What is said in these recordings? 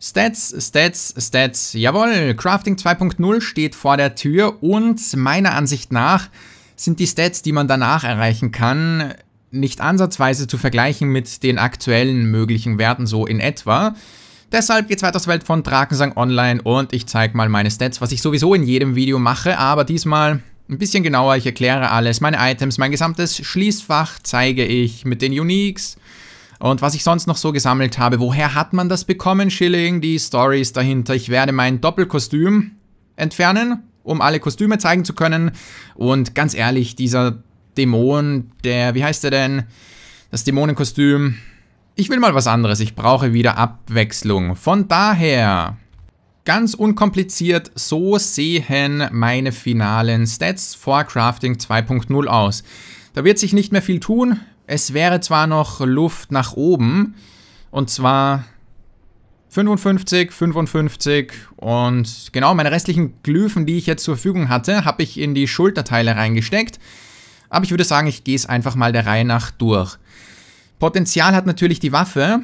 Stats, Stats, Stats. Jawohl, Crafting 2.0 steht vor der Tür und meiner Ansicht nach sind die Stats, die man danach erreichen kann, nicht ansatzweise zu vergleichen mit den aktuellen möglichen Werten so in etwa. Deshalb geht's weiter zur Welt von Drakensang Online und ich zeige mal meine Stats, was ich sowieso in jedem Video mache, aber diesmal ein bisschen genauer. Ich erkläre alles, meine Items, mein gesamtes Schließfach zeige ich mit den Uniques, und was ich sonst noch so gesammelt habe. Woher hat man das bekommen, Schilling? Die Story ist dahinter. Ich werde mein Doppelkostüm entfernen, um alle Kostüme zeigen zu können. Und ganz ehrlich, dieser Dämon, der, wie heißt der denn? Das Dämonenkostüm. Ich will mal was anderes. Ich brauche wieder Abwechslung. Von daher ganz unkompliziert, so sehen meine finalen Stats vor Crafting 2.0 aus. Da wird sich nicht mehr viel tun. Es wäre zwar noch Luft nach oben, und zwar 55, 55 und genau meine restlichen Glyphen, die ich jetzt zur Verfügung hatte, habe ich in die Schulterteile reingesteckt. Aber ich würde sagen, ich gehe es einfach mal der Reihe nach durch. Potenzial hat natürlich die Waffe.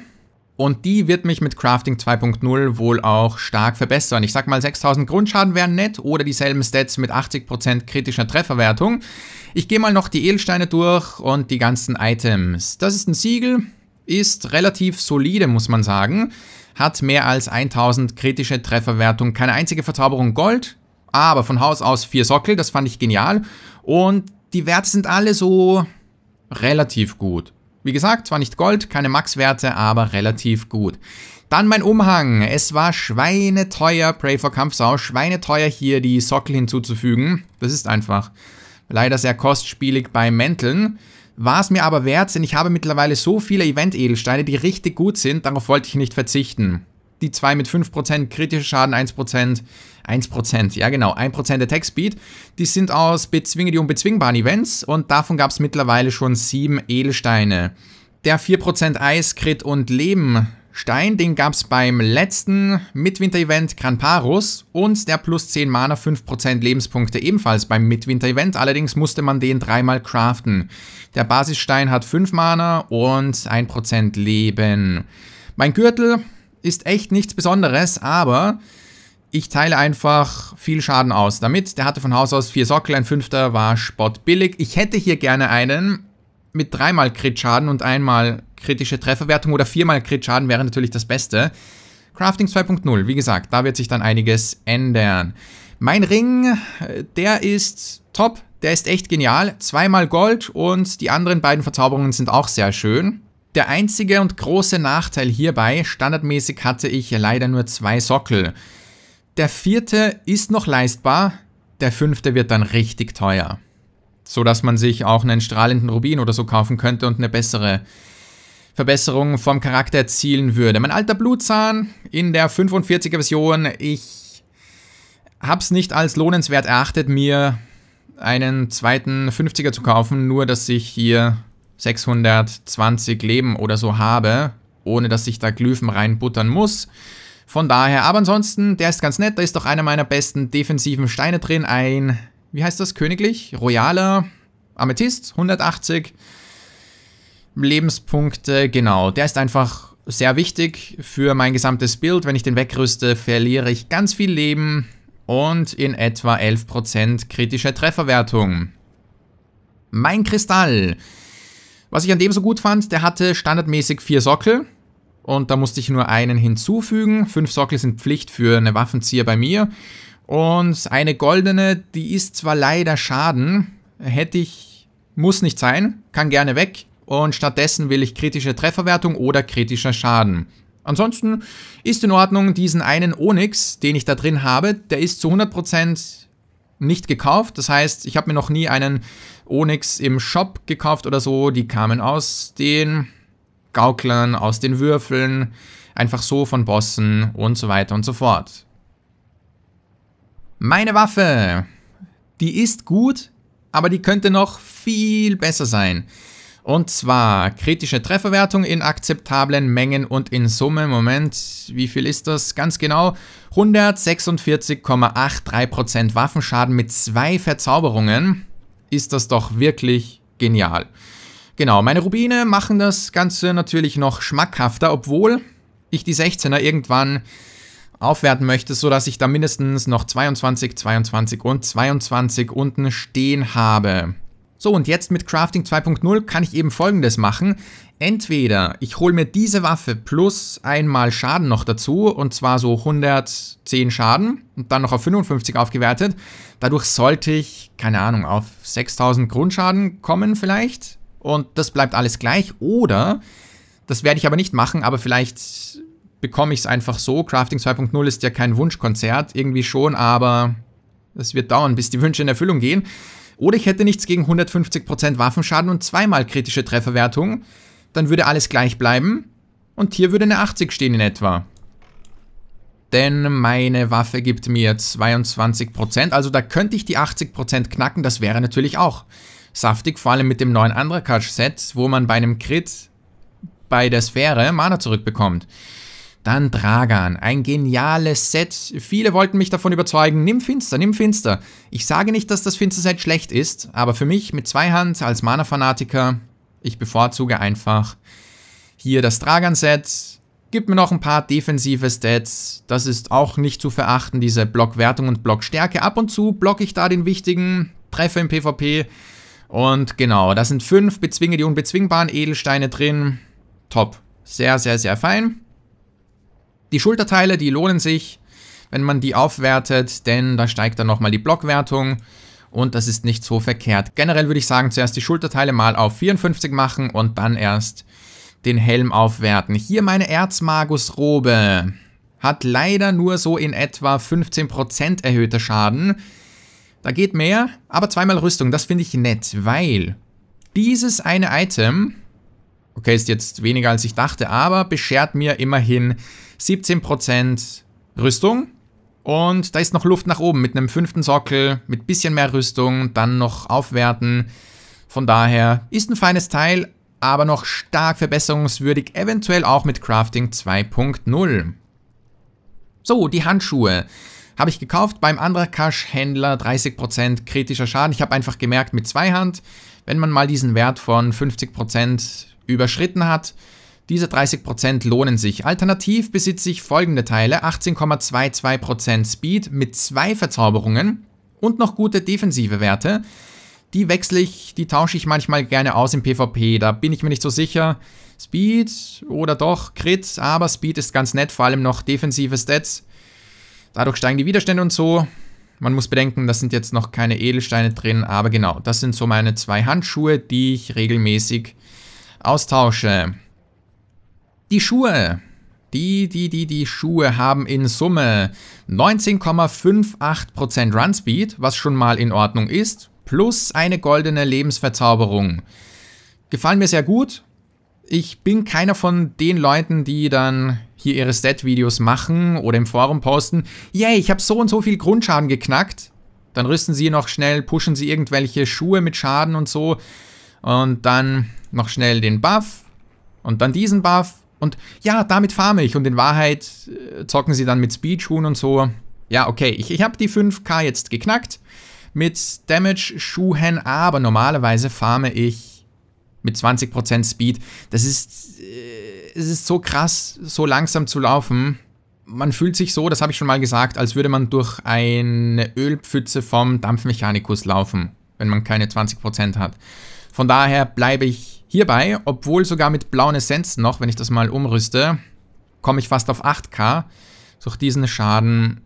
Und die wird mich mit Crafting 2.0 wohl auch stark verbessern. Ich sag mal, 6000 Grundschaden wären nett oder dieselben Stats mit 80% kritischer Trefferwertung. Ich gehe mal noch die Edelsteine durch und die ganzen Items. Das ist ein Siegel, ist relativ solide, muss man sagen. Hat mehr als 1000 kritische Trefferwertung, keine einzige Verzauberung Gold, aber von Haus aus vier Sockel, das fand ich genial. Und die Werte sind alle so relativ gut. Wie gesagt, zwar nicht Gold, keine Max-Werte, aber relativ gut. Dann mein Umhang. Es war schweineteuer, Pray for Kampfsau, schweineteuer hier die Sockel hinzuzufügen. Das ist einfach leider sehr kostspielig bei Mänteln. War es mir aber wert, denn ich habe mittlerweile so viele Event-Edelsteine, die richtig gut sind, darauf wollte ich nicht verzichten. Die zwei mit 5%, kritischer Schaden 1%, 1%, ja genau, 1% Attack Speed. Die sind aus bezwinge die unbezwingbaren Events und davon gab es mittlerweile schon 7 Edelsteine. Der 4% Eis, Crit und Leben Stein, den gab es beim letzten Midwinter-Event Granparus und der plus 10 Mana 5% Lebenspunkte ebenfalls beim Midwinter-Event, allerdings musste man den dreimal craften. Der Basisstein hat 5 Mana und 1% Leben. Mein Gürtel ist echt nichts Besonderes, aber ich teile einfach viel Schaden aus damit. Der hatte von Haus aus vier Sockel, ein fünfter war spottbillig. Ich hätte hier gerne einen mit dreimal Crit-Schaden und einmal kritische Trefferwertung oder viermal Crit-Schaden wäre natürlich das Beste. Crafting 2.0, wie gesagt, da wird sich dann einiges ändern. Mein Ring, der ist top, der ist echt genial. Zweimal Gold und die anderen beiden Verzauberungen sind auch sehr schön. Der einzige und große Nachteil hierbei, standardmäßig hatte ich leider nur zwei Sockel. Der vierte ist noch leistbar, der fünfte wird dann richtig teuer. So dass man sich auch einen strahlenden Rubin oder so kaufen könnte und eine bessere Verbesserung vom Charakter erzielen würde. Mein alter Blutzahn in der 45er Version, ich habe es nicht als lohnenswert erachtet, mir einen zweiten 50er zu kaufen, nur dass ich hier 620 Leben oder so habe, ohne dass ich da Glyphen reinbuttern muss. Von daher, aber ansonsten, der ist ganz nett. Da ist doch einer meiner besten defensiven Steine drin. Ein, wie heißt das, königlich? Royaler Amethyst, 180 Lebenspunkte. Genau, der ist einfach sehr wichtig für mein gesamtes Bild. Wenn ich den wegrüste, verliere ich ganz viel Leben und in etwa 11% kritische Trefferwertung. Mein Kristall. Was ich an dem so gut fand, der hatte standardmäßig vier Sockel und da musste ich nur einen hinzufügen. Fünf Sockel sind Pflicht für eine Waffenzieher bei mir. Und eine goldene, die ist zwar leider Schaden, hätte ich, muss nicht sein, kann gerne weg. Und stattdessen will ich kritische Trefferwertung oder kritischer Schaden. Ansonsten ist in Ordnung, diesen einen Onyx, den ich da drin habe, der ist zu 100% nicht gekauft. Das heißt, ich habe mir noch nie einen Onyx im Shop gekauft oder so. Die kamen aus den Gauklern, aus den Würfeln, einfach so von Bossen und so weiter und so fort. Meine Waffe! Die ist gut, aber die könnte noch viel besser sein. Und zwar kritische Trefferwertung in akzeptablen Mengen und in Summe. Moment, wie viel ist das? Ganz genau 146,83% Waffenschaden mit zwei Verzauberungen. Ist das doch wirklich genial. Genau, meine Rubine machen das Ganze natürlich noch schmackhafter, obwohl ich die 16er irgendwann aufwerten möchte, sodass ich da mindestens noch 22, 22 und 22 unten stehen habe. So, und jetzt mit Crafting 2.0 kann ich eben folgendes machen. Entweder ich hole mir diese Waffe plus einmal Schaden noch dazu, und zwar so 110 Schaden und dann noch auf 55 aufgewertet. Dadurch sollte ich, keine Ahnung, auf 6000 Grundschaden kommen vielleicht und das bleibt alles gleich. Oder, das werde ich aber nicht machen, aber vielleicht bekomme ich es einfach so. Crafting 2.0 ist ja kein Wunschkonzert, irgendwie schon, aber es wird dauern, bis die Wünsche in Erfüllung gehen. Oder ich hätte nichts gegen 150% Waffenschaden und zweimal kritische Trefferwertung. Dann würde alles gleich bleiben. Und hier würde eine 80 stehen in etwa. Denn meine Waffe gibt mir 22%. Also da könnte ich die 80% knacken. Das wäre natürlich auch Saftig, vor allem mit dem neuen Andrakash-Set, wo man bei einem Crit bei der Sphäre Mana zurückbekommt. Dann Dragan, ein geniales Set. Viele wollten mich davon überzeugen, nimm Finster, nimm Finster. Ich sage nicht, dass das Finster-Set schlecht ist, aber für mich mit zwei Hand als Mana-Fanatiker, ich bevorzuge einfach hier das Dragan-Set. Gibt mir noch ein paar defensive Stats. Das ist auch nicht zu verachten, diese Blockwertung und Blockstärke. Ab und zu blocke ich da den wichtigen Treffer im PvP. Und genau, da sind fünf bezwinge die unbezwingbaren Edelsteine drin. Top. Sehr, sehr, sehr fein. Die Schulterteile, die lohnen sich, wenn man die aufwertet, denn da steigt dann nochmal die Blockwertung und das ist nicht so verkehrt. Generell würde ich sagen, zuerst die Schulterteile mal auf 54 machen und dann erst den Helm aufwerten. Hier meine Erzmagusrobe hat leider nur so in etwa 15% erhöhter Schaden. Da geht mehr, aber zweimal Rüstung. Das finde ich nett, weil dieses eine Item, okay, ist jetzt weniger als ich dachte, aber beschert mir immerhin 17% Rüstung. Und da ist noch Luft nach oben mit einem fünften Sockel, mit bisschen mehr Rüstung, dann noch aufwerten. Von daher ist ein feines Teil, aber noch stark verbesserungswürdig, eventuell auch mit Crafting 2.0. So, die Handschuhe. Habe ich gekauft beim Andrakash-Händler 30% kritischer Schaden. Ich habe einfach gemerkt, mit Zweihand, wenn man mal diesen Wert von 50% überschritten hat, diese 30% lohnen sich. Alternativ besitze ich folgende Teile, 18,22% Speed mit zwei Verzauberungen und noch gute defensive Werte. Die wechsle ich, die tausche ich manchmal gerne aus im PvP, da bin ich mir nicht so sicher. Speed oder doch Crit, aber Speed ist ganz nett, vor allem noch defensive Stats. Dadurch steigen die Widerstände und so. Man muss bedenken, das sind jetzt noch keine Edelsteine drin, aber genau, das sind so meine zwei Handschuhe, die ich regelmäßig austausche. Die Schuhe. Die, die, die, die Schuhe haben in Summe 19,58% Runspeed, was schon mal in Ordnung ist, plus eine goldene Lebensverzauberung. Gefallen mir sehr gut. Ich bin keiner von den Leuten, die dann hier ihre Stat-Videos machen oder im Forum posten, yay, ich habe so und so viel Grundschaden geknackt, dann rüsten sie noch schnell, pushen sie irgendwelche Schuhe mit Schaden und so und dann noch schnell den Buff und dann diesen Buff und ja, damit farme ich und in Wahrheit äh, zocken sie dann mit Speedschuhen und so. Ja, okay, ich, ich habe die 5k jetzt geknackt mit Damage-Schuhen, aber normalerweise farme ich mit 20% Speed. Das ist... Äh, es ist so krass, so langsam zu laufen. Man fühlt sich so, das habe ich schon mal gesagt, als würde man durch eine Ölpfütze vom Dampfmechanikus laufen, wenn man keine 20% hat. Von daher bleibe ich hierbei, obwohl sogar mit blauen Essenzen noch, wenn ich das mal umrüste, komme ich fast auf 8k durch diesen Schaden.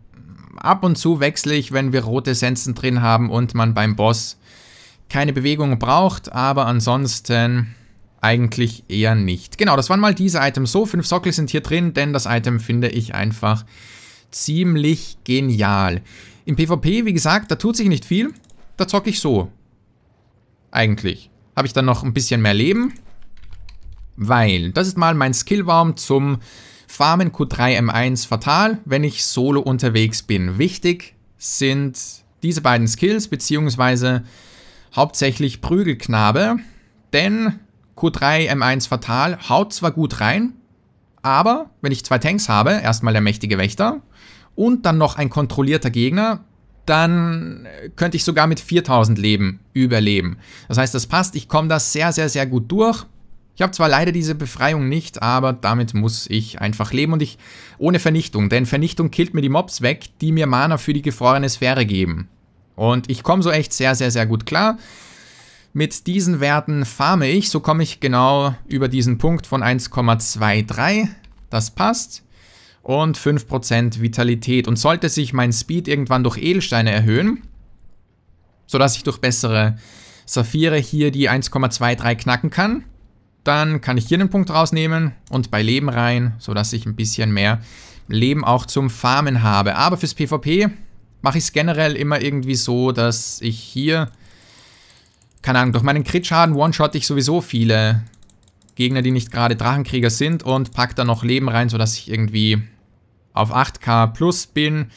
Ab und zu wechsle ich, wenn wir rote Essenzen drin haben und man beim Boss keine Bewegung braucht, aber ansonsten eigentlich eher nicht. Genau, das waren mal diese Items so. Fünf Sockel sind hier drin, denn das Item finde ich einfach ziemlich genial. Im PvP, wie gesagt, da tut sich nicht viel. Da zocke ich so. Eigentlich. Habe ich dann noch ein bisschen mehr Leben. Weil, das ist mal mein Skillbaum zum Farmen Q3 M1 fatal, wenn ich solo unterwegs bin. Wichtig sind diese beiden Skills, beziehungsweise hauptsächlich Prügelknabe. Denn Q3 M1 Fatal haut zwar gut rein, aber wenn ich zwei Tanks habe, erstmal der mächtige Wächter und dann noch ein kontrollierter Gegner, dann äh, könnte ich sogar mit 4000 Leben überleben. Das heißt, das passt, ich komme da sehr, sehr, sehr gut durch. Ich habe zwar leider diese Befreiung nicht, aber damit muss ich einfach leben und ich ohne Vernichtung, denn Vernichtung killt mir die Mobs weg, die mir Mana für die gefrorene Sphäre geben. Und ich komme so echt sehr, sehr, sehr gut klar. Mit diesen Werten farme ich, so komme ich genau über diesen Punkt von 1,23. Das passt. Und 5% Vitalität. Und sollte sich mein Speed irgendwann durch Edelsteine erhöhen, sodass ich durch bessere Saphire hier die 1,23 knacken kann, dann kann ich hier einen Punkt rausnehmen und bei Leben rein, sodass ich ein bisschen mehr Leben auch zum Farmen habe. Aber fürs PvP mache ich es generell immer irgendwie so, dass ich hier keine Ahnung, durch meinen Crit-Schaden one-shot ich sowieso viele Gegner, die nicht gerade Drachenkrieger sind und pack da noch Leben rein, sodass ich irgendwie auf 8k plus bin,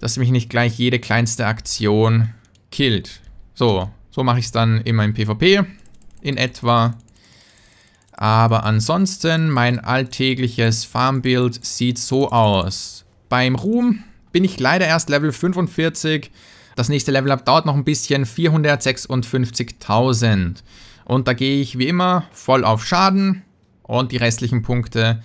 dass mich nicht gleich jede kleinste Aktion killt. So, so mache ich es dann immer im PvP in etwa. Aber ansonsten, mein alltägliches Farmbild sieht so aus. Beim Ruhm bin ich leider erst Level 45 das nächste Level Up dauert noch ein bisschen, 456.000. Und da gehe ich wie immer voll auf Schaden und die restlichen Punkte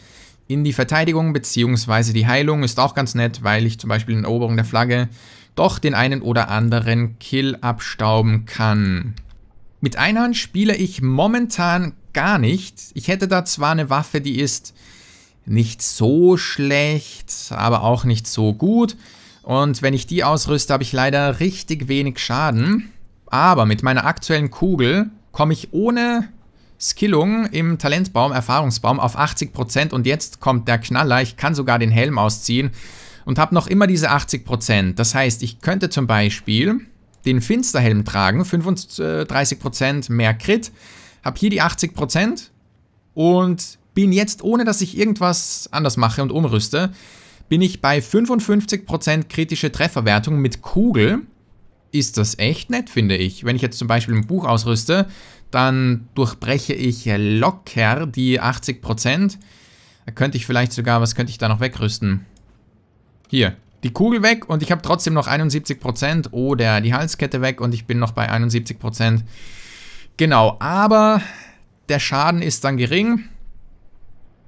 in die Verteidigung bzw. die Heilung ist auch ganz nett, weil ich zum Beispiel in Eroberung der Flagge doch den einen oder anderen Kill abstauben kann. Mit Einhand spiele ich momentan gar nicht. Ich hätte da zwar eine Waffe, die ist nicht so schlecht, aber auch nicht so gut. Und wenn ich die ausrüste, habe ich leider richtig wenig Schaden. Aber mit meiner aktuellen Kugel komme ich ohne Skillung im Talentbaum, Erfahrungsbaum auf 80% und jetzt kommt der Knaller. Ich kann sogar den Helm ausziehen und habe noch immer diese 80%. Das heißt, ich könnte zum Beispiel den Finsterhelm tragen, 35% mehr Crit, habe hier die 80% und bin jetzt, ohne dass ich irgendwas anders mache und umrüste, bin ich bei 55% kritische Trefferwertung mit Kugel. Ist das echt nett, finde ich. Wenn ich jetzt zum Beispiel ein Buch ausrüste, dann durchbreche ich locker die 80%. Da könnte ich vielleicht sogar, was könnte ich da noch wegrüsten? Hier, die Kugel weg und ich habe trotzdem noch 71% oder die Halskette weg und ich bin noch bei 71%. Genau, aber der Schaden ist dann gering.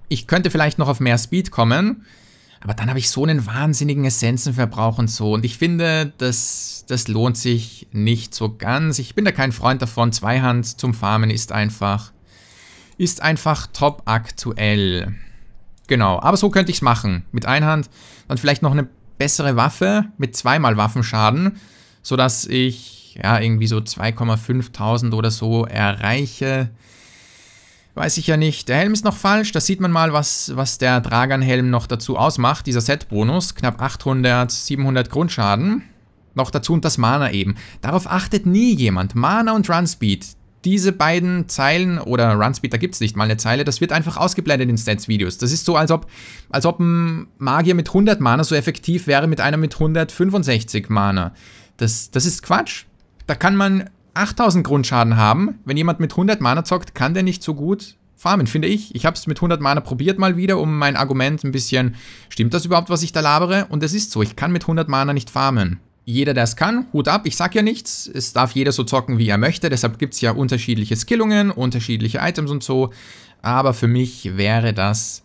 Ich könnte vielleicht noch auf mehr Speed kommen. Aber dann habe ich so einen wahnsinnigen Essenzenverbrauch und so. Und ich finde, das, das lohnt sich nicht so ganz. Ich bin da kein Freund davon. Zweihand zum Farmen ist einfach, ist einfach top aktuell. Genau, aber so könnte ich es machen. Mit Einhand, dann vielleicht noch eine bessere Waffe mit zweimal Waffenschaden, sodass ich ja irgendwie so 2,5000 oder so erreiche. Weiß ich ja nicht. Der Helm ist noch falsch. Da sieht man mal, was, was der Dragan-Helm noch dazu ausmacht. Dieser Set-Bonus. Knapp 800, 700 Grundschaden. Noch dazu und das Mana eben. Darauf achtet nie jemand. Mana und Run-Speed. Diese beiden Zeilen oder Runspeed, da gibt es nicht mal eine Zeile, das wird einfach ausgeblendet in Stats-Videos. Das ist so, als ob, als ob ein Magier mit 100 Mana so effektiv wäre mit einer mit 165 Mana. Das, das ist Quatsch. Da kann man 8000 Grundschaden haben. Wenn jemand mit 100 Mana zockt, kann der nicht so gut farmen, finde ich. Ich habe es mit 100 Mana probiert mal wieder, um mein Argument ein bisschen, stimmt das überhaupt, was ich da labere? Und es ist so, ich kann mit 100 Mana nicht farmen. Jeder, der es kann, Hut ab, ich sag ja nichts. Es darf jeder so zocken, wie er möchte. Deshalb gibt es ja unterschiedliche Skillungen, unterschiedliche Items und so. Aber für mich wäre das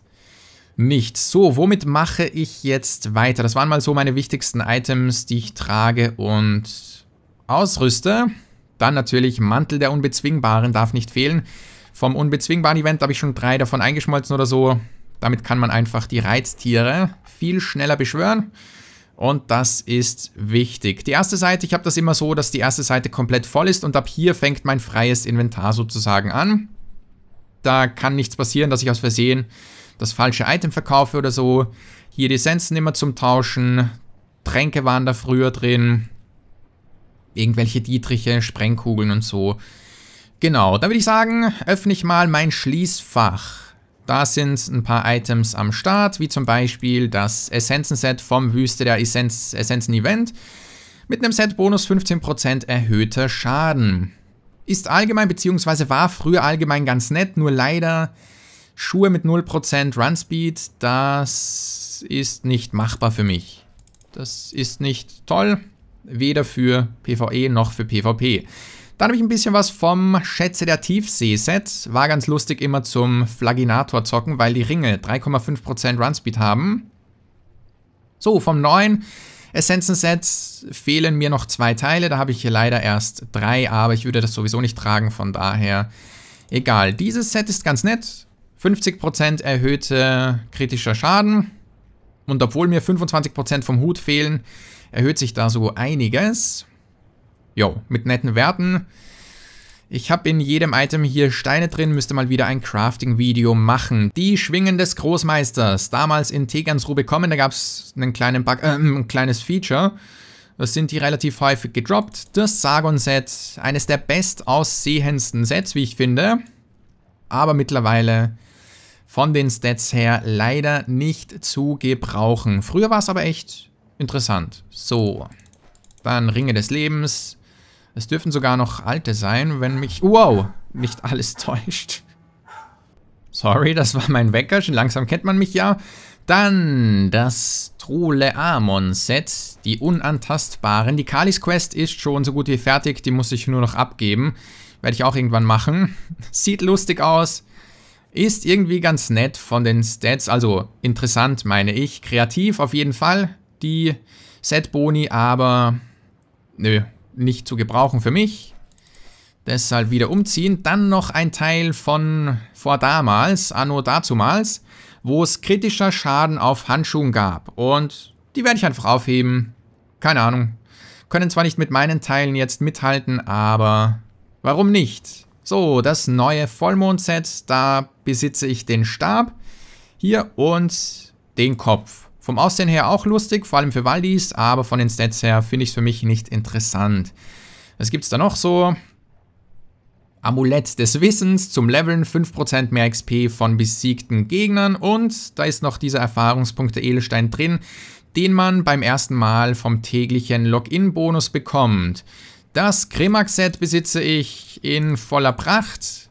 nichts. So, womit mache ich jetzt weiter? Das waren mal so meine wichtigsten Items, die ich trage und ausrüste. Dann natürlich Mantel der Unbezwingbaren darf nicht fehlen. Vom Unbezwingbaren Event habe ich schon drei davon eingeschmolzen oder so. Damit kann man einfach die Reiztiere viel schneller beschwören. Und das ist wichtig. Die erste Seite, ich habe das immer so, dass die erste Seite komplett voll ist und ab hier fängt mein freies Inventar sozusagen an. Da kann nichts passieren, dass ich aus Versehen das falsche Item verkaufe oder so. Hier die Essenzen immer zum Tauschen. Tränke waren da früher drin irgendwelche Dietriche, Sprengkugeln und so. Genau, dann würde ich sagen, öffne ich mal mein Schließfach. Da sind ein paar Items am Start, wie zum Beispiel das Essenzen-Set vom Wüste der Essenzen-Event. Mit einem Set-Bonus 15% erhöhter Schaden. Ist allgemein, beziehungsweise war früher allgemein ganz nett, nur leider Schuhe mit 0% Run-Speed, das ist nicht machbar für mich. Das ist nicht toll. Weder für PvE noch für PvP. Dann habe ich ein bisschen was vom Schätze der Tiefsee-Set. War ganz lustig immer zum Flaginator zocken, weil die Ringe 3,5% Runspeed haben. So, vom neuen Essenzen-Set fehlen mir noch zwei Teile. Da habe ich hier leider erst drei, aber ich würde das sowieso nicht tragen, von daher egal. Dieses Set ist ganz nett. 50% erhöhte kritischer Schaden. Und obwohl mir 25% vom Hut fehlen, erhöht sich da so einiges. Jo, mit netten Werten. Ich habe in jedem Item hier Steine drin, müsste mal wieder ein Crafting-Video machen. Die Schwingen des Großmeisters, damals in Tegansruhe bekommen, da gab es einen kleinen Bug, äh, ein kleines Feature. Das sind die relativ häufig gedroppt. Das Sargon-Set, eines der bestaussehendsten Sets, wie ich finde. Aber mittlerweile von den Stats her leider nicht zu gebrauchen. Früher war es aber echt Interessant. So. Dann Ringe des Lebens. Es dürfen sogar noch alte sein, wenn mich... Wow! Nicht alles täuscht. Sorry, das war mein Wecker. Schon langsam kennt man mich ja. Dann das Trule Amon set die Unantastbaren. Die Kalis-Quest ist schon so gut wie fertig, die muss ich nur noch abgeben. Werde ich auch irgendwann machen. Sieht lustig aus. Ist irgendwie ganz nett von den Stats, also interessant meine ich. Kreativ auf jeden Fall die Set-Boni, aber nö, nicht zu gebrauchen für mich. Deshalb wieder umziehen. Dann noch ein Teil von vor damals, anno dazumals, wo es kritischer Schaden auf Handschuhen gab. Und die werde ich einfach aufheben. Keine Ahnung. Können zwar nicht mit meinen Teilen jetzt mithalten, aber warum nicht? So, das neue Vollmond-Set, da besitze ich den Stab hier und den Kopf. Vom Aussehen her auch lustig, vor allem für Waldis, aber von den Stats her finde ich es für mich nicht interessant. Was gibt es da noch so? Amulett des Wissens zum Leveln, 5% mehr XP von besiegten Gegnern und da ist noch dieser Erfahrungspunkt der Edelstein drin, den man beim ersten Mal vom täglichen Login-Bonus bekommt. Das Kremax-Set besitze ich in voller Pracht.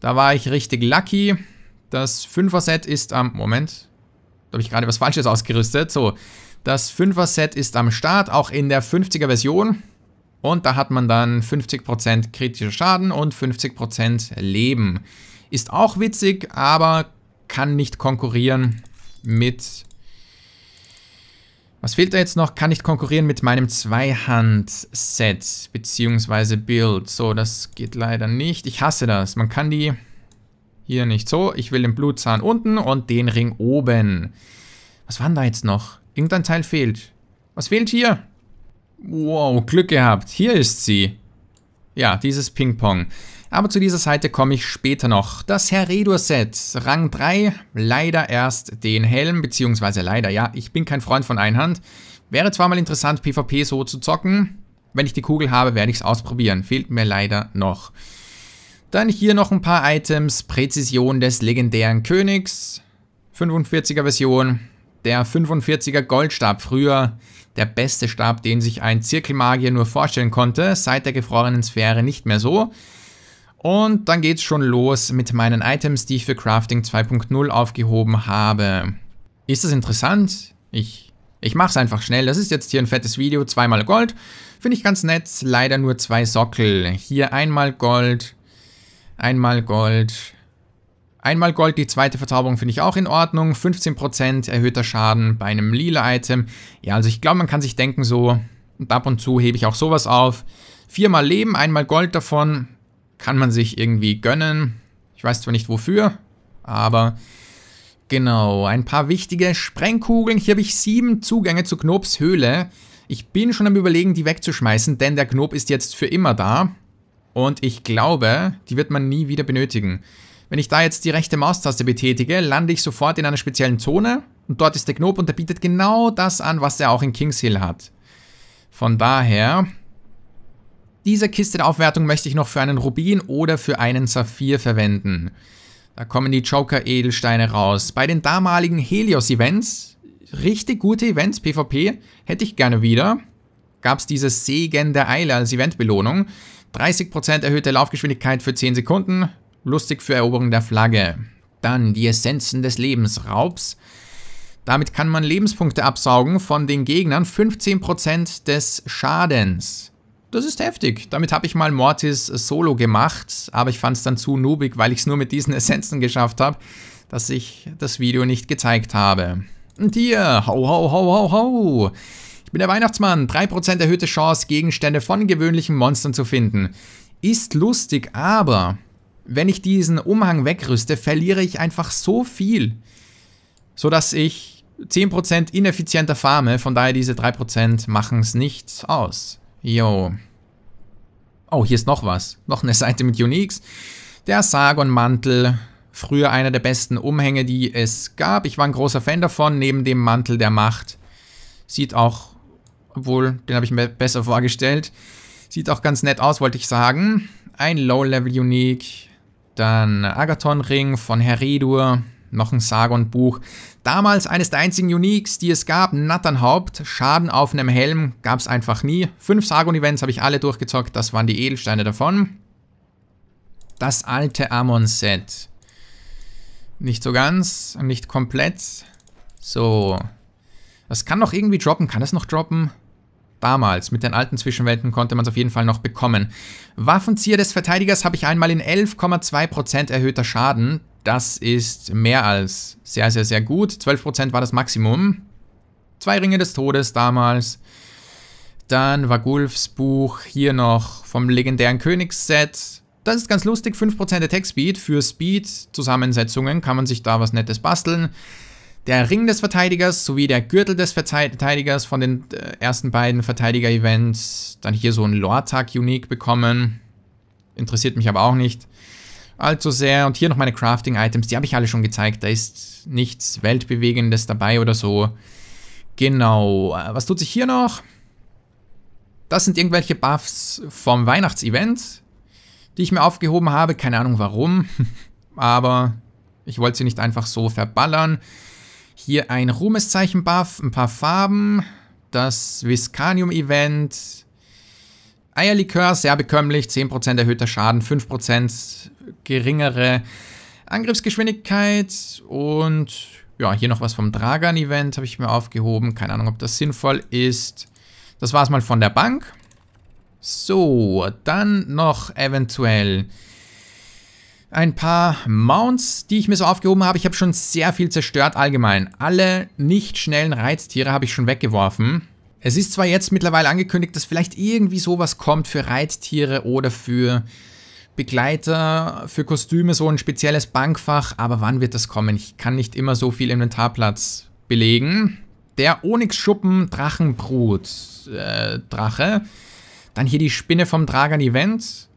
Da war ich richtig lucky. Das 5er-Set ist am... Moment habe ich gerade was Falsches ausgerüstet. So, das 5er-Set ist am Start, auch in der 50er-Version. Und da hat man dann 50% kritischer Schaden und 50% Leben. Ist auch witzig, aber kann nicht konkurrieren mit... Was fehlt da jetzt noch? Kann nicht konkurrieren mit meinem Zweihand-Set, beziehungsweise Build. So, das geht leider nicht. Ich hasse das. Man kann die hier nicht so. Ich will den Blutzahn unten und den Ring oben. Was war denn da jetzt noch? Irgendein Teil fehlt. Was fehlt hier? Wow, Glück gehabt. Hier ist sie. Ja, dieses Ping-Pong. Aber zu dieser Seite komme ich später noch. Das Heredur-Set, Rang 3, leider erst den Helm, beziehungsweise leider, ja, ich bin kein Freund von Einhand. Wäre zwar mal interessant, PvP so zu zocken. Wenn ich die Kugel habe, werde ich es ausprobieren. Fehlt mir leider noch. Dann hier noch ein paar Items. Präzision des legendären Königs. 45er Version. Der 45er Goldstab früher. Der beste Stab, den sich ein Zirkelmagier nur vorstellen konnte. Seit der gefrorenen Sphäre nicht mehr so. Und dann geht's schon los mit meinen Items, die ich für Crafting 2.0 aufgehoben habe. Ist das interessant? Ich, ich mach's einfach schnell. Das ist jetzt hier ein fettes Video. Zweimal Gold. Finde ich ganz nett. Leider nur zwei Sockel. Hier einmal Gold Einmal Gold. Einmal Gold, die zweite Verzauberung finde ich auch in Ordnung. 15% erhöhter Schaden bei einem Lila-Item. Ja, also ich glaube, man kann sich denken so, und ab und zu hebe ich auch sowas auf. Viermal Leben, einmal Gold davon. Kann man sich irgendwie gönnen. Ich weiß zwar nicht wofür, aber genau. Ein paar wichtige Sprengkugeln. Hier habe ich sieben Zugänge zu Knobs Höhle. Ich bin schon am überlegen, die wegzuschmeißen, denn der Knob ist jetzt für immer da. Und ich glaube, die wird man nie wieder benötigen. Wenn ich da jetzt die rechte Maustaste betätige, lande ich sofort in einer speziellen Zone. Und dort ist der Knob und der bietet genau das an, was er auch in Kings Hill hat. Von daher, diese Kiste der Aufwertung möchte ich noch für einen Rubin oder für einen Saphir verwenden. Da kommen die Joker-Edelsteine raus. Bei den damaligen Helios-Events, richtig gute Events, PvP, hätte ich gerne wieder, gab es dieses Segen der Eile als Eventbelohnung. 30% erhöhte Laufgeschwindigkeit für 10 Sekunden. Lustig für Eroberung der Flagge. Dann die Essenzen des Lebensraubs. Damit kann man Lebenspunkte absaugen von den Gegnern. 15% des Schadens. Das ist heftig. Damit habe ich mal Mortis solo gemacht, aber ich fand es dann zu noobig, weil ich es nur mit diesen Essenzen geschafft habe, dass ich das Video nicht gezeigt habe. Und hier, hau, hau, hau, hau, hau. Ich bin der Weihnachtsmann. 3% erhöhte Chance, Gegenstände von gewöhnlichen Monstern zu finden. Ist lustig, aber wenn ich diesen Umhang wegrüste, verliere ich einfach so viel, sodass ich 10% ineffizienter farme. Von daher diese 3% machen es nichts aus. Yo. Oh, hier ist noch was. Noch eine Seite mit Uniques. Der Sargon-Mantel. Früher einer der besten Umhänge, die es gab. Ich war ein großer Fan davon, neben dem Mantel der Macht. Sieht auch obwohl den habe ich mir besser vorgestellt. Sieht auch ganz nett aus, wollte ich sagen. Ein Low-Level-Unique, dann Agathon-Ring von Heredur, noch ein Sargon-Buch. Damals eines der einzigen Uniques, die es gab, Natternhaupt, Schaden auf einem Helm, gab es einfach nie. Fünf Sargon-Events habe ich alle durchgezockt, das waren die Edelsteine davon. Das alte Amon-Set. Nicht so ganz, nicht komplett. So. Das kann noch irgendwie droppen, kann es noch droppen? Damals, mit den alten Zwischenwelten konnte man es auf jeden Fall noch bekommen. Waffenzieher des Verteidigers habe ich einmal in 11,2% erhöhter Schaden. Das ist mehr als sehr, sehr, sehr gut. 12% war das Maximum. Zwei Ringe des Todes damals. Dann war Gulfs Buch hier noch vom legendären Königsset. Das ist ganz lustig, 5% Attack Speed für Speed-Zusammensetzungen kann man sich da was Nettes basteln der Ring des Verteidigers sowie der Gürtel des Verteidigers von den äh, ersten beiden Verteidiger-Events. Dann hier so ein lortag unique bekommen. Interessiert mich aber auch nicht allzu sehr. Und hier noch meine Crafting-Items, die habe ich alle schon gezeigt. Da ist nichts Weltbewegendes dabei oder so. Genau, äh, was tut sich hier noch? Das sind irgendwelche Buffs vom Weihnachtsevent, die ich mir aufgehoben habe. Keine Ahnung warum, aber ich wollte sie nicht einfach so verballern. Hier ein Ruhmeszeichen-Buff, ein paar Farben, das Viscanium-Event, Eierlikör, sehr bekömmlich, 10% erhöhter Schaden, 5% geringere Angriffsgeschwindigkeit und ja, hier noch was vom Dragan-Event habe ich mir aufgehoben. Keine Ahnung, ob das sinnvoll ist. Das war es mal von der Bank. So, dann noch eventuell ein paar Mounts, die ich mir so aufgehoben habe. Ich habe schon sehr viel zerstört allgemein. Alle nicht schnellen Reittiere habe ich schon weggeworfen. Es ist zwar jetzt mittlerweile angekündigt, dass vielleicht irgendwie sowas kommt für Reittiere oder für Begleiter, für Kostüme, so ein spezielles Bankfach, aber wann wird das kommen? Ich kann nicht immer so viel Inventarplatz belegen. Der Onyx-Schuppen Drachenbrut äh, Drache. Dann hier die Spinne vom Dragan Event.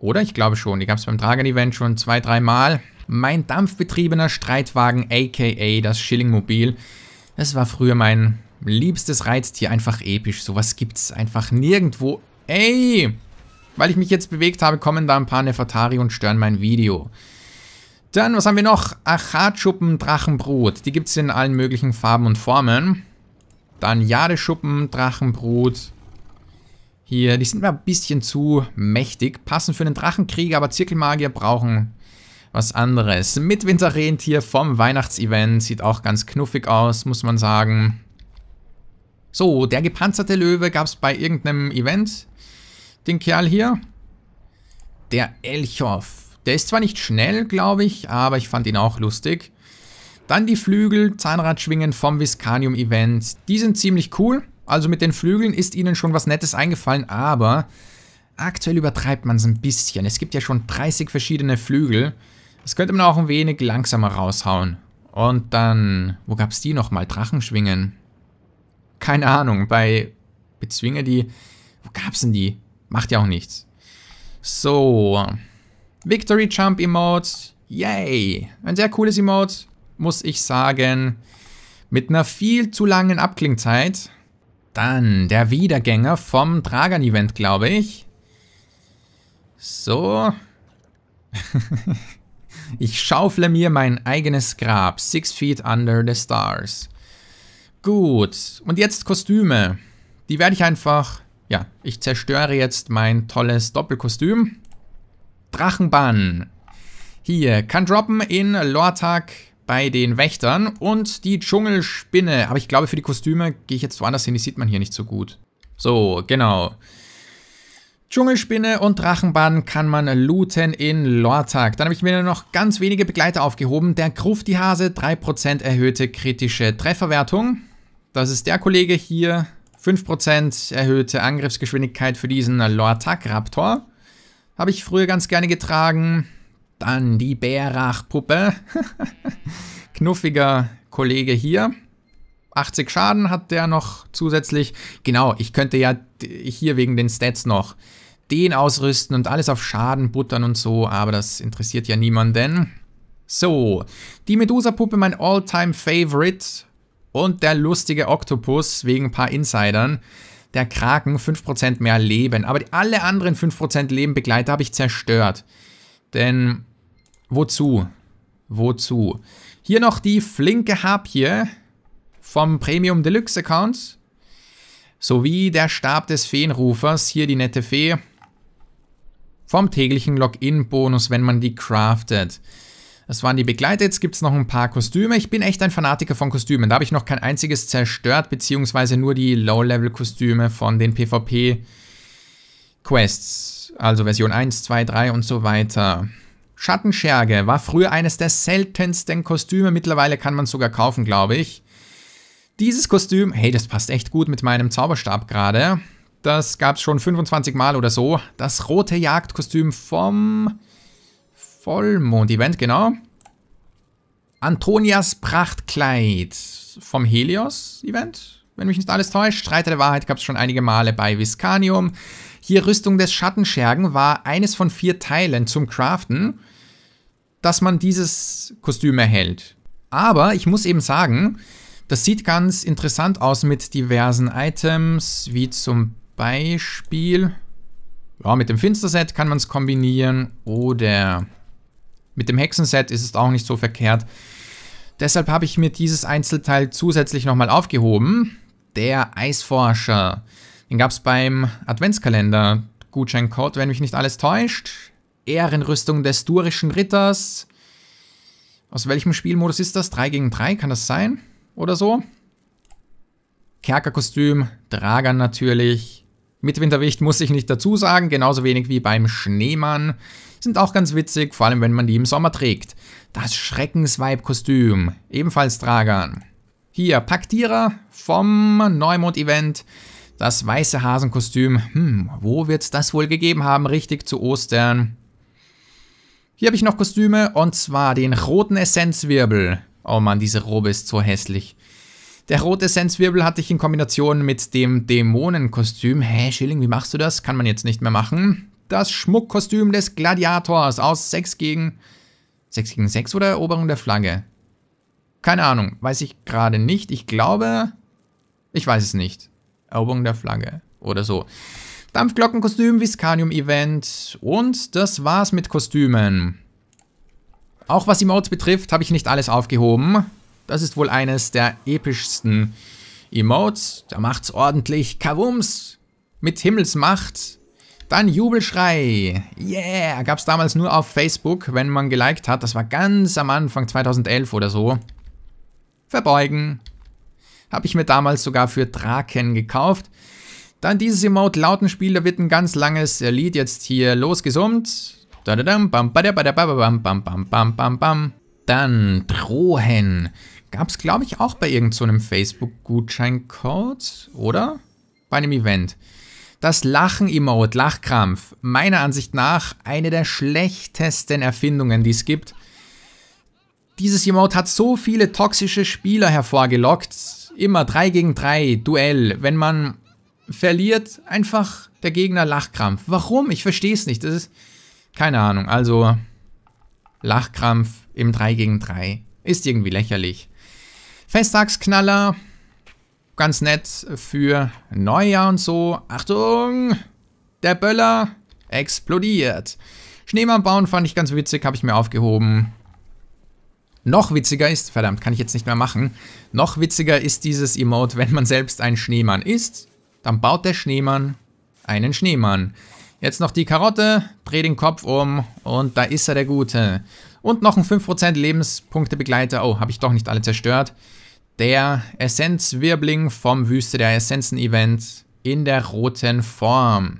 Oder? Ich glaube schon. Die gab es beim Dragon-Event schon zwei, dreimal. Mein dampfbetriebener Streitwagen, aka das Schillingmobil. Das war früher mein liebstes Reiztier. Einfach episch. Sowas gibt's einfach nirgendwo. Ey! Weil ich mich jetzt bewegt habe, kommen da ein paar Nefertari und stören mein Video. Dann, was haben wir noch? Achatschuppen, Drachenbrot. Die gibt es in allen möglichen Farben und Formen. Dann Jadeschuppen, Drachenbrot hier, die sind mir ein bisschen zu mächtig. Passen für einen Drachenkrieger, aber Zirkelmagier brauchen was anderes. Mitwinter Rentier vom Weihnachtsevent. Sieht auch ganz knuffig aus, muss man sagen. So, der gepanzerte Löwe gab es bei irgendeinem Event. Den Kerl hier. Der Elchhoff. Der ist zwar nicht schnell, glaube ich, aber ich fand ihn auch lustig. Dann die Flügel, Zahnradschwingen vom Viscanium-Event. Die sind ziemlich cool. Also mit den Flügeln ist ihnen schon was Nettes eingefallen, aber aktuell übertreibt man es ein bisschen. Es gibt ja schon 30 verschiedene Flügel. Das könnte man auch ein wenig langsamer raushauen. Und dann, wo gab es die nochmal? Drachenschwingen? Keine Ahnung, bei Bezwinger die... Wo gab es denn die? Macht ja auch nichts. So. Victory Jump Emote. Yay. Ein sehr cooles Emote, muss ich sagen. Mit einer viel zu langen Abklingzeit. Dann der Wiedergänger vom dragon event glaube ich. So. ich schaufle mir mein eigenes Grab. Six Feet Under the Stars. Gut. Und jetzt Kostüme. Die werde ich einfach... Ja, ich zerstöre jetzt mein tolles Doppelkostüm. Drachenbann. Hier, kann droppen in Lortag bei den Wächtern und die Dschungelspinne. Aber ich glaube, für die Kostüme gehe ich jetzt woanders hin, die sieht man hier nicht so gut. So, genau. Dschungelspinne und Drachenbann kann man looten in Lortag. Dann habe ich mir noch ganz wenige Begleiter aufgehoben. Der Gruftihase, 3% erhöhte kritische Trefferwertung. Das ist der Kollege hier. 5% erhöhte Angriffsgeschwindigkeit für diesen Lortag Raptor. Habe ich früher ganz gerne getragen. Dann die bärach Knuffiger Kollege hier. 80 Schaden hat der noch zusätzlich. Genau, ich könnte ja hier wegen den Stats noch den ausrüsten und alles auf Schaden buttern und so, aber das interessiert ja niemanden. So, die Medusa-Puppe, mein All-Time-Favorite und der lustige Oktopus wegen ein paar Insidern. Der Kraken 5% mehr Leben, aber alle anderen 5% Leben Begleiter habe ich zerstört. Denn Wozu? Wozu? Hier noch die flinke Habgier vom Premium Deluxe Account. Sowie der Stab des Feenrufers. Hier die nette Fee. Vom täglichen Login-Bonus, wenn man die craftet. Das waren die Begleiter. Jetzt gibt es noch ein paar Kostüme. Ich bin echt ein Fanatiker von Kostümen. Da habe ich noch kein einziges zerstört, beziehungsweise nur die Low-Level-Kostüme von den PvP-Quests. Also Version 1, 2, 3 und so weiter. Schattenscherge war früher eines der seltensten Kostüme. Mittlerweile kann man es sogar kaufen, glaube ich. Dieses Kostüm, hey, das passt echt gut mit meinem Zauberstab gerade. Das gab es schon 25 Mal oder so. Das rote Jagdkostüm vom Vollmond-Event, genau. Antonias Prachtkleid vom Helios-Event, wenn mich nicht alles täuscht. Streiter der Wahrheit gab es schon einige Male bei Viscanium. Hier Rüstung des Schattenschergen war eines von vier Teilen zum Craften, dass man dieses Kostüm erhält. Aber ich muss eben sagen, das sieht ganz interessant aus mit diversen Items, wie zum Beispiel... Ja, mit dem Finsterset kann man es kombinieren oder mit dem Hexenset ist es auch nicht so verkehrt. Deshalb habe ich mir dieses Einzelteil zusätzlich nochmal aufgehoben. Der Eisforscher. Den gab es beim Adventskalender. Gutscheincode, wenn mich nicht alles täuscht. Ehrenrüstung des durischen Ritters. Aus welchem Spielmodus ist das? 3 gegen 3, kann das sein? Oder so? Kerkerkostüm, Dragan natürlich. Mitwinterwicht muss ich nicht dazu sagen, genauso wenig wie beim Schneemann. Sind auch ganz witzig, vor allem wenn man die im Sommer trägt. Das Schreckensweib-Kostüm, ebenfalls Dragan. Hier, Paktierer vom Neumond-Event. Das weiße Hasenkostüm, hm, wo wird's das wohl gegeben haben, richtig zu Ostern? Hier habe ich noch Kostüme und zwar den roten Essenzwirbel. Oh Mann, diese Robe ist so hässlich. Der rote Essenzwirbel hatte ich in Kombination mit dem Dämonenkostüm. Hä, Schilling, wie machst du das? Kann man jetzt nicht mehr machen. Das Schmuckkostüm des Gladiators aus 6 gegen 6 gegen 6 oder Eroberung der Flagge. Keine Ahnung, weiß ich gerade nicht. Ich glaube, ich weiß es nicht. Eroberung der Flagge oder so. Dampfglockenkostüm, Viscanium-Event und das war's mit Kostümen. Auch was Emotes betrifft, habe ich nicht alles aufgehoben. Das ist wohl eines der epischsten Emotes. Da macht's ordentlich Kavums mit Himmelsmacht. Dann Jubelschrei. Yeah, gab's damals nur auf Facebook, wenn man geliked hat. Das war ganz am Anfang 2011 oder so. Verbeugen, habe ich mir damals sogar für Draken gekauft. Dann dieses Emote Lautenspiel, da wird ein ganz langes Lied jetzt hier losgesummt. Dann Drohen. Gab es, glaube ich, auch bei irgendeinem so Facebook-Gutscheincode, oder? Bei einem Event. Das Lachen-Emote, Lachkrampf, meiner Ansicht nach eine der schlechtesten Erfindungen, die es gibt. Dieses Emote hat so viele toxische Spieler hervorgelockt, Immer 3 gegen 3, Duell. Wenn man verliert, einfach der Gegner Lachkrampf. Warum? Ich verstehe es nicht. Das ist. Keine Ahnung. Also, Lachkrampf im 3 gegen 3. Ist irgendwie lächerlich. Festtagsknaller. Ganz nett für Neujahr und so. Achtung! Der Böller explodiert. Schneemann bauen fand ich ganz witzig, habe ich mir aufgehoben. Noch witziger ist, verdammt, kann ich jetzt nicht mehr machen, noch witziger ist dieses Emote, wenn man selbst ein Schneemann ist, dann baut der Schneemann einen Schneemann. Jetzt noch die Karotte, dreh den Kopf um und da ist er der Gute. Und noch ein 5% Lebenspunktebegleiter, oh, habe ich doch nicht alle zerstört. Der Essenzwirbling vom Wüste der Essenzen-Event in der roten Form.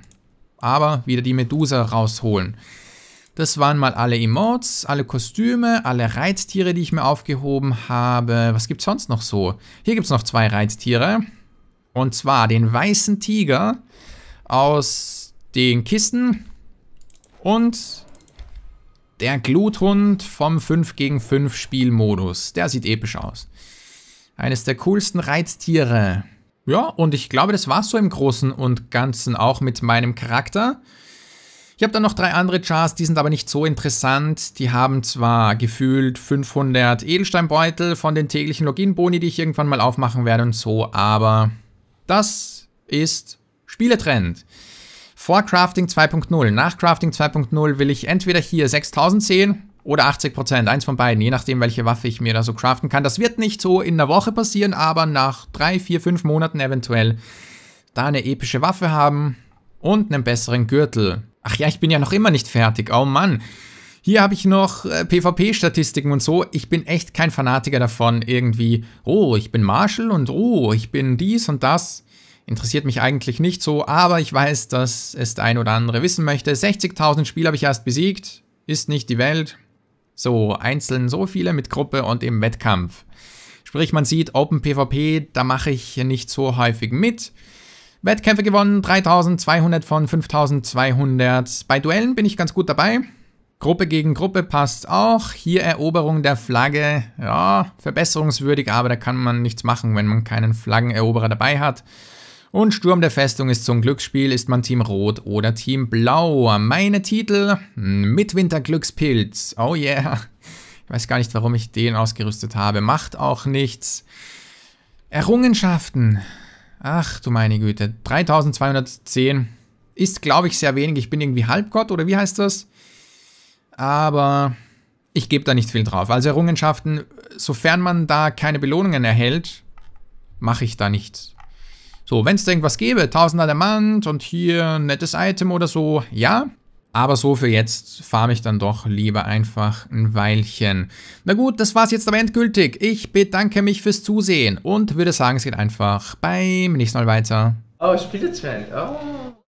Aber wieder die Medusa rausholen. Das waren mal alle Emotes, alle Kostüme, alle Reittiere, die ich mir aufgehoben habe. Was gibt's sonst noch so? Hier gibt es noch zwei Reittiere. Und zwar den weißen Tiger aus den Kisten und der Gluthund vom 5 gegen 5 Spielmodus. Der sieht episch aus. Eines der coolsten Reittiere. Ja, und ich glaube, das war's so im Großen und Ganzen auch mit meinem Charakter. Ich habe dann noch drei andere Chars, die sind aber nicht so interessant. Die haben zwar gefühlt 500 Edelsteinbeutel von den täglichen Login-Boni, die ich irgendwann mal aufmachen werde und so, aber das ist Spieletrend. Vor Crafting 2.0, nach Crafting 2.0 will ich entweder hier 6000 sehen oder 80 eins von beiden, je nachdem, welche Waffe ich mir da so craften kann. Das wird nicht so in einer Woche passieren, aber nach drei, vier, fünf Monaten eventuell da eine epische Waffe haben und einen besseren Gürtel. Ach ja, ich bin ja noch immer nicht fertig. Oh Mann. Hier habe ich noch äh, PvP-Statistiken und so. Ich bin echt kein Fanatiker davon, irgendwie, oh, ich bin Marshall und oh, ich bin dies und das. Interessiert mich eigentlich nicht so, aber ich weiß, dass es der ein oder andere wissen möchte. 60.000 Spiele habe ich erst besiegt, ist nicht die Welt. So, einzeln so viele mit Gruppe und im Wettkampf. Sprich, man sieht Open PvP, da mache ich nicht so häufig mit. Wettkämpfe gewonnen, 3200 von 5200. Bei Duellen bin ich ganz gut dabei. Gruppe gegen Gruppe passt auch. Hier Eroberung der Flagge. Ja, verbesserungswürdig, aber da kann man nichts machen, wenn man keinen Flaggeneroberer dabei hat. Und Sturm der Festung ist zum Glücksspiel, ist man Team Rot oder Team Blau. Meine Titel, hm, Mitwinter Glückspilz. Oh yeah. Ich weiß gar nicht, warum ich den ausgerüstet habe. Macht auch nichts. Errungenschaften. Ach du meine Güte. 3210 ist, glaube ich, sehr wenig. Ich bin irgendwie Halbgott oder wie heißt das? Aber ich gebe da nicht viel drauf. Also Errungenschaften, sofern man da keine Belohnungen erhält, mache ich da nichts. So, wenn es da irgendwas gäbe, Tausender Diamant und hier ein nettes Item oder so, ja. Aber so für jetzt fahre ich dann doch lieber einfach ein Weilchen. Na gut, das war's jetzt aber endgültig. Ich bedanke mich fürs Zusehen und würde sagen, es geht einfach beim nächsten Mal weiter. Oh, Spielezweig. Oh.